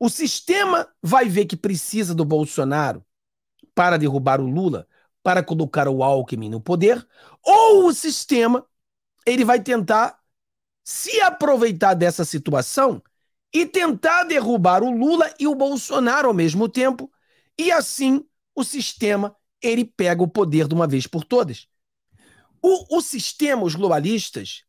O sistema vai ver que precisa do Bolsonaro para derrubar o Lula, para colocar o Alckmin no poder, ou o sistema ele vai tentar se aproveitar dessa situação e tentar derrubar o Lula e o Bolsonaro ao mesmo tempo, e assim o sistema ele pega o poder de uma vez por todas. O, o sistema, os globalistas,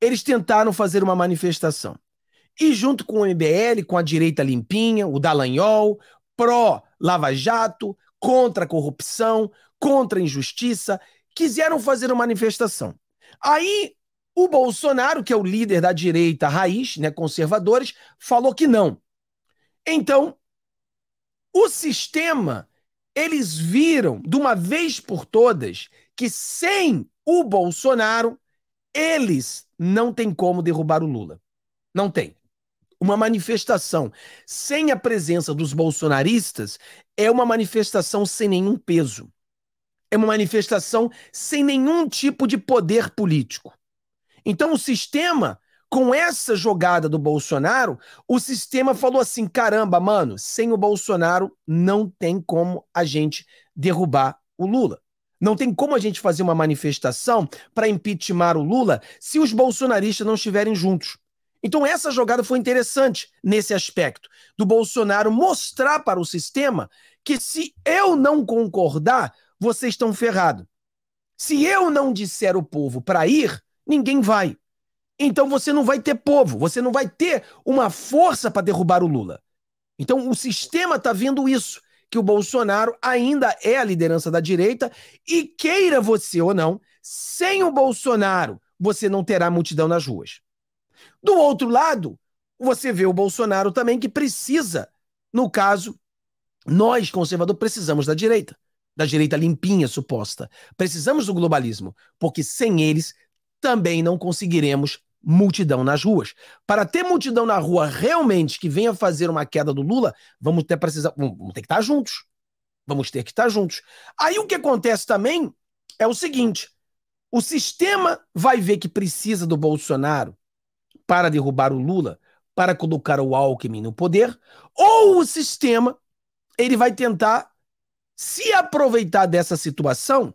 eles tentaram fazer uma manifestação. E junto com o MBL, com a direita limpinha, o Dallagnol, pró-Lava Jato, contra a corrupção, contra a injustiça, quiseram fazer uma manifestação. Aí o Bolsonaro, que é o líder da direita raiz, né, conservadores, falou que não. Então, o sistema, eles viram de uma vez por todas que sem o Bolsonaro, eles não têm como derrubar o Lula. Não tem uma manifestação sem a presença dos bolsonaristas é uma manifestação sem nenhum peso. É uma manifestação sem nenhum tipo de poder político. Então o sistema, com essa jogada do Bolsonaro, o sistema falou assim: caramba, mano, sem o Bolsonaro não tem como a gente derrubar o Lula. Não tem como a gente fazer uma manifestação para impeachment o Lula se os bolsonaristas não estiverem juntos. Então, essa jogada foi interessante nesse aspecto do Bolsonaro mostrar para o sistema que se eu não concordar, vocês estão ferrados. Se eu não disser o povo para ir, ninguém vai. Então você não vai ter povo, você não vai ter uma força para derrubar o Lula. Então o sistema está vendo isso, que o Bolsonaro ainda é a liderança da direita e queira você ou não, sem o Bolsonaro, você não terá multidão nas ruas. Do outro lado, você vê o Bolsonaro também que precisa, no caso, nós conservadores precisamos da direita, da direita limpinha suposta. Precisamos do globalismo, porque sem eles também não conseguiremos multidão nas ruas. Para ter multidão na rua realmente que venha fazer uma queda do Lula, vamos ter precisar, vamos ter que estar juntos. Vamos ter que estar juntos. Aí o que acontece também é o seguinte: o sistema vai ver que precisa do Bolsonaro para derrubar o Lula, para colocar o Alckmin no poder, ou o sistema ele vai tentar se aproveitar dessa situação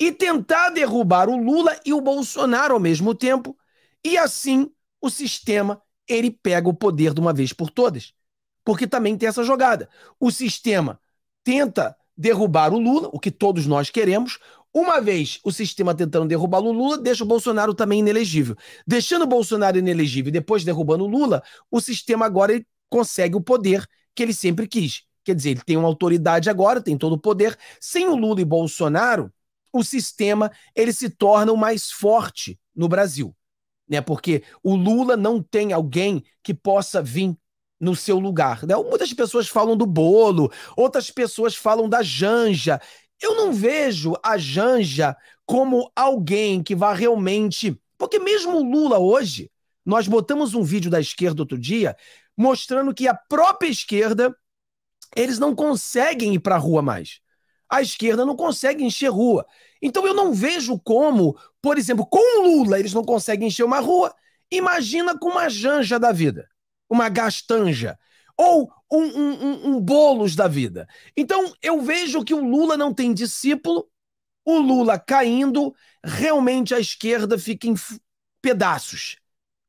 e tentar derrubar o Lula e o Bolsonaro ao mesmo tempo, e assim o sistema ele pega o poder de uma vez por todas. Porque também tem essa jogada. O sistema tenta derrubar o Lula, o que todos nós queremos, uma vez o sistema tentando derrubar o Lula, deixa o Bolsonaro também inelegível. Deixando o Bolsonaro inelegível e depois derrubando o Lula, o sistema agora consegue o poder que ele sempre quis. Quer dizer, ele tem uma autoridade agora, tem todo o poder. Sem o Lula e Bolsonaro, o sistema ele se torna o mais forte no Brasil. Né? Porque o Lula não tem alguém que possa vir no seu lugar. Né? Muitas pessoas falam do bolo, outras pessoas falam da Janja. Eu não vejo a Janja como alguém que vá realmente. Porque mesmo o Lula hoje, nós botamos um vídeo da esquerda outro dia mostrando que a própria esquerda eles não conseguem ir para a rua mais. A esquerda não consegue encher rua. Então eu não vejo como, por exemplo, com o Lula eles não conseguem encher uma rua. Imagina com uma janja da vida, uma gastanja ou um, um, um, um bolos da vida. Então, eu vejo que o Lula não tem discípulo, o Lula caindo, realmente a esquerda fica em pedaços.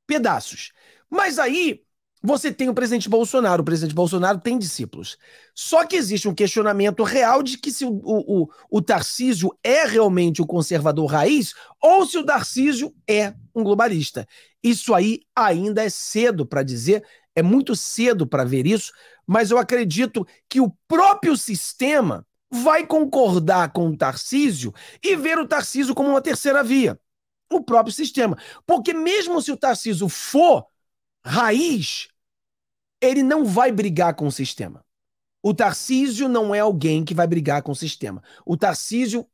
Pedaços. Mas aí você tem o presidente Bolsonaro. O presidente Bolsonaro tem discípulos. Só que existe um questionamento real de que se o, o, o Tarcísio é realmente o conservador raiz ou se o Tarcísio é um globalista. Isso aí ainda é cedo para dizer, é muito cedo para ver isso, mas eu acredito que o próprio sistema vai concordar com o Tarcísio e ver o Tarcísio como uma terceira via. O próprio sistema. Porque mesmo se o Tarcísio for raiz, ele não vai brigar com o sistema. O Tarcísio não é alguém que vai brigar com o sistema. O Tarcísio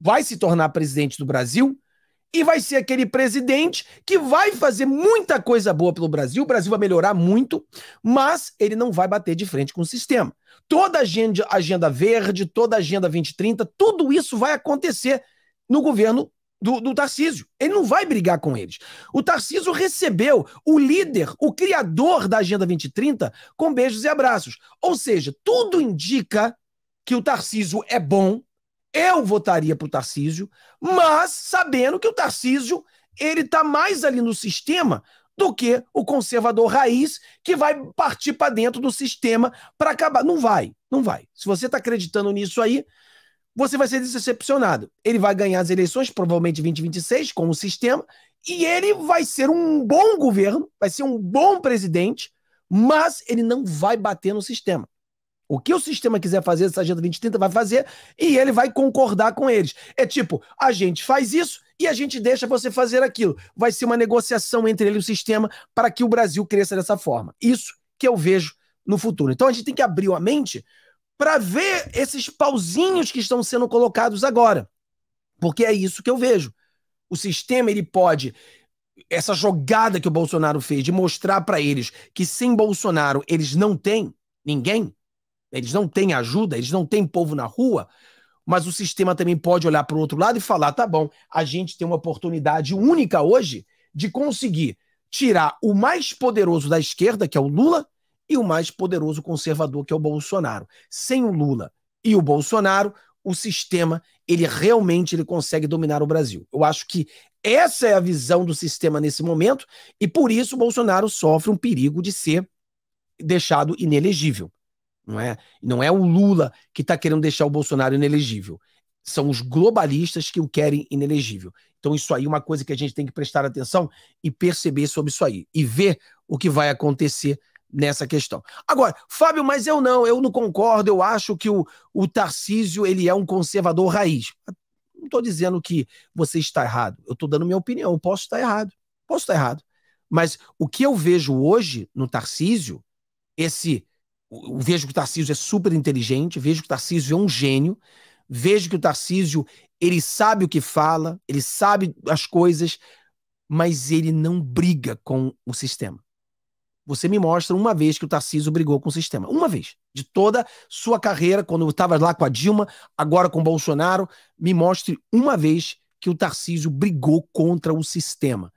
vai se tornar presidente do Brasil e vai ser aquele presidente que vai fazer muita coisa boa pelo Brasil, o Brasil vai melhorar muito, mas ele não vai bater de frente com o sistema. Toda a agenda, agenda verde, toda a agenda 2030, tudo isso vai acontecer no governo do, do Tarcísio. Ele não vai brigar com eles. O Tarcísio recebeu o líder, o criador da Agenda 2030, com beijos e abraços. Ou seja, tudo indica que o Tarcísio é bom, eu votaria para o Tarcísio, mas sabendo que o Tarcísio ele está mais ali no sistema do que o conservador raiz que vai partir para dentro do sistema para acabar. Não vai, não vai. Se você está acreditando nisso aí, você vai ser decepcionado. Ele vai ganhar as eleições, provavelmente 2026, com o sistema, e ele vai ser um bom governo, vai ser um bom presidente, mas ele não vai bater no sistema. O que o sistema quiser fazer, essa Agenda 2030 vai fazer e ele vai concordar com eles. É tipo, a gente faz isso e a gente deixa você fazer aquilo. Vai ser uma negociação entre ele e o sistema para que o Brasil cresça dessa forma. Isso que eu vejo no futuro. Então a gente tem que abrir a mente para ver esses pauzinhos que estão sendo colocados agora. Porque é isso que eu vejo. O sistema ele pode essa jogada que o Bolsonaro fez de mostrar para eles que sem Bolsonaro eles não têm ninguém, eles não têm ajuda, eles não têm povo na rua, mas o sistema também pode olhar para o outro lado e falar: tá bom, a gente tem uma oportunidade única hoje de conseguir tirar o mais poderoso da esquerda, que é o Lula, e o mais poderoso conservador, que é o Bolsonaro. Sem o Lula e o Bolsonaro, o sistema ele realmente ele consegue dominar o Brasil. Eu acho que essa é a visão do sistema nesse momento e por isso o Bolsonaro sofre um perigo de ser deixado inelegível. Não é, não é o Lula que está querendo deixar o Bolsonaro inelegível. São os globalistas que o querem inelegível. Então, isso aí é uma coisa que a gente tem que prestar atenção e perceber sobre isso aí. E ver o que vai acontecer nessa questão. Agora, Fábio, mas eu não, eu não concordo, eu acho que o, o Tarcísio ele é um conservador raiz. Não estou dizendo que você está errado, eu estou dando minha opinião, eu posso estar errado, posso estar errado. Mas o que eu vejo hoje no Tarcísio, esse o, vejo que o Tarcísio é super inteligente, vejo que o Tarcísio é um gênio, vejo que o Tarcísio ele sabe o que fala, ele sabe as coisas, mas ele não briga com o sistema. Você me mostra uma vez que o Tarcísio brigou com o sistema. Uma vez. De toda sua carreira, quando estava lá com a Dilma, agora com o Bolsonaro, me mostre uma vez que o Tarcísio brigou contra o sistema.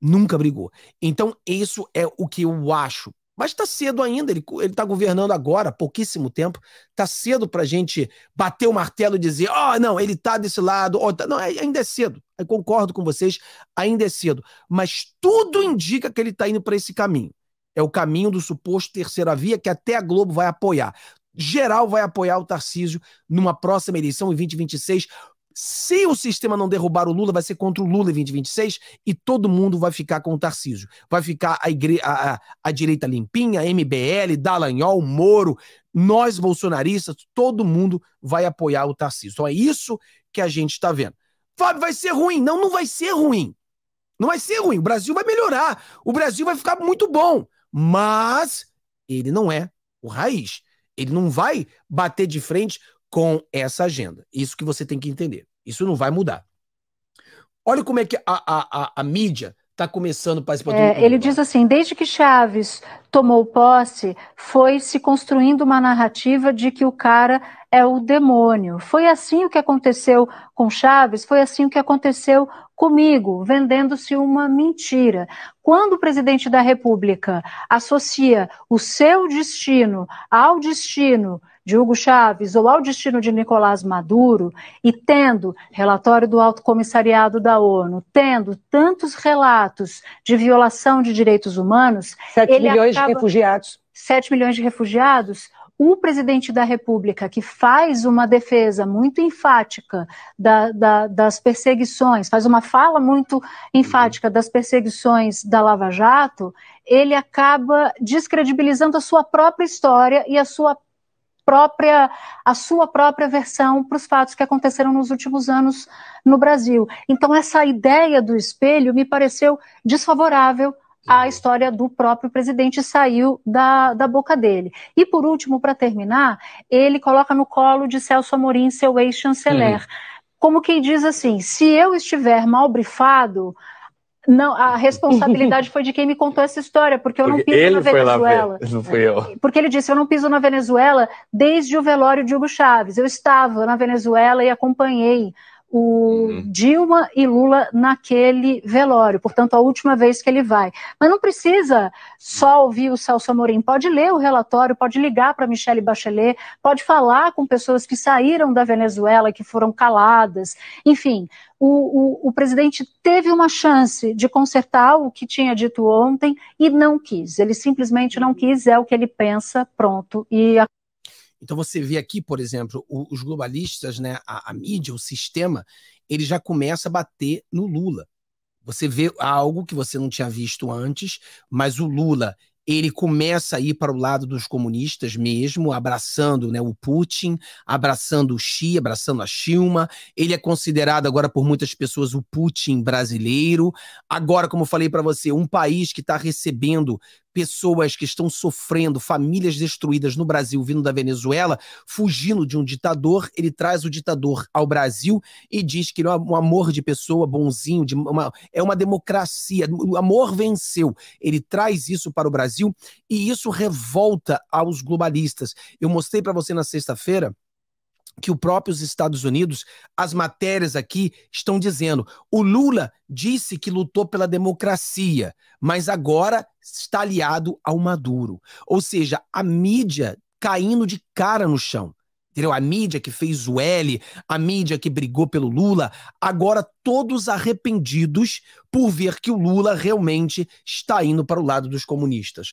Nunca brigou. Então, isso é o que eu acho. Mas está cedo ainda, ele está governando agora, há pouquíssimo tempo. Está cedo para a gente bater o martelo e dizer, ó, oh, não, ele está desse lado. Oh, tá... Não, é, ainda é cedo. Eu concordo com vocês, ainda é cedo. Mas tudo indica que ele está indo para esse caminho. É o caminho do suposto terceira via que até a Globo vai apoiar. Geral vai apoiar o Tarcísio numa próxima eleição em 2026, se o sistema não derrubar o Lula, vai ser contra o Lula em 2026 e todo mundo vai ficar com o Tarcísio. Vai ficar a, igre... a, a, a direita limpinha, MBL, Dallagnol, Moro, nós bolsonaristas, todo mundo vai apoiar o Tarcísio. Então é isso que a gente está vendo. Fábio, vai ser ruim? Não, não vai ser ruim. Não vai ser ruim. O Brasil vai melhorar. O Brasil vai ficar muito bom. Mas ele não é o raiz. Ele não vai bater de frente com essa agenda. Isso que você tem que entender. Isso não vai mudar. Olha como é que a, a, a, a mídia está começando a participar é, do... Ele diz assim: desde que Chaves tomou posse, foi se construindo uma narrativa de que o cara é o demônio. Foi assim o que aconteceu com Chaves, foi assim o que aconteceu comigo, vendendo-se uma mentira. Quando o presidente da República associa o seu destino ao destino de Hugo Chávez ou ao destino de Nicolás Maduro, e tendo relatório do Alto Comissariado da ONU, tendo tantos relatos de violação de direitos humanos. 7 milhões acaba... de refugiados. 7 milhões de refugiados, o presidente da República, que faz uma defesa muito enfática da, da, das perseguições, faz uma fala muito enfática das perseguições da Lava Jato, ele acaba descredibilizando a sua própria história e a sua própria, a sua própria versão para os fatos que aconteceram nos últimos anos no Brasil. Então, essa ideia do espelho me pareceu desfavorável à uhum. história do próprio presidente saiu da, da boca dele. E por último, para terminar, ele coloca no colo de Celso Amorim, seu ex-chanceler. Uhum. Como quem diz assim: se eu estiver mal brifado, não, a responsabilidade foi de quem me contou essa história, porque eu porque não piso ele na Venezuela. Foi lá, não fui eu. É, porque ele disse: eu não piso na Venezuela desde o velório de Hugo Chávez. Eu estava na Venezuela e acompanhei o uhum. Dilma e Lula naquele velório, portanto, a última vez que ele vai. Mas não precisa só ouvir o Celso Amorim, pode ler o relatório, pode ligar para Michelle Bachelet, pode falar com pessoas que saíram da Venezuela, que foram caladas, enfim. O, o, o presidente teve uma chance de consertar o que tinha dito ontem e não quis. Ele simplesmente não uhum. quis, é o que ele pensa, pronto, e então você vê aqui, por exemplo, os globalistas, né, a, a mídia, o sistema, ele já começa a bater no Lula. Você vê algo que você não tinha visto antes, mas o Lula ele começa a ir para o lado dos comunistas mesmo, abraçando né, o Putin, abraçando o Xi, abraçando a Dilma. Ele é considerado agora por muitas pessoas o Putin brasileiro. Agora, como eu falei para você, um país que está recebendo pessoas que estão sofrendo, famílias destruídas no Brasil, vindo da Venezuela, fugindo de um ditador. Ele traz o ditador ao Brasil e diz que ele é um amor de pessoa, bonzinho, de uma, é uma democracia. O amor venceu. Ele traz isso para o Brasil e isso revolta aos globalistas. Eu mostrei para você na sexta-feira que o próprios Estados Unidos, as matérias aqui estão dizendo. O Lula disse que lutou pela democracia, mas agora está aliado ao Maduro. Ou seja, a mídia caindo de cara no chão. Entendeu? A mídia que fez o L, a mídia que brigou pelo Lula, agora todos arrependidos por ver que o Lula realmente está indo para o lado dos comunistas.